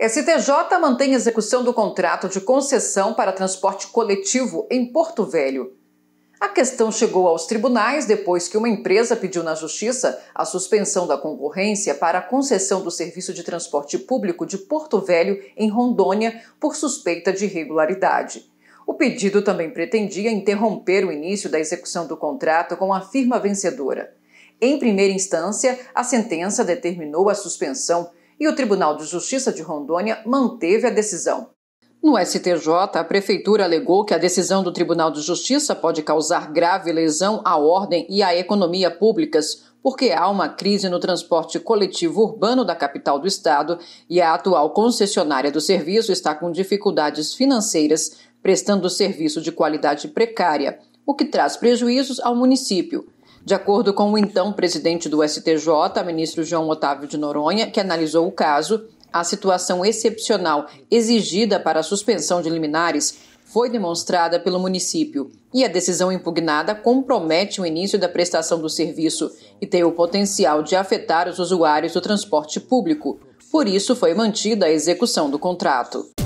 STJ mantém execução do contrato de concessão para transporte coletivo em Porto Velho. A questão chegou aos tribunais depois que uma empresa pediu na Justiça a suspensão da concorrência para a concessão do serviço de transporte público de Porto Velho, em Rondônia, por suspeita de irregularidade. O pedido também pretendia interromper o início da execução do contrato com a firma vencedora. Em primeira instância, a sentença determinou a suspensão e o Tribunal de Justiça de Rondônia manteve a decisão. No STJ, a Prefeitura alegou que a decisão do Tribunal de Justiça pode causar grave lesão à ordem e à economia públicas, porque há uma crise no transporte coletivo urbano da capital do Estado e a atual concessionária do serviço está com dificuldades financeiras, prestando serviço de qualidade precária, o que traz prejuízos ao município. De acordo com o então presidente do STJ, ministro João Otávio de Noronha, que analisou o caso, a situação excepcional exigida para a suspensão de liminares foi demonstrada pelo município e a decisão impugnada compromete o início da prestação do serviço e tem o potencial de afetar os usuários do transporte público. Por isso, foi mantida a execução do contrato.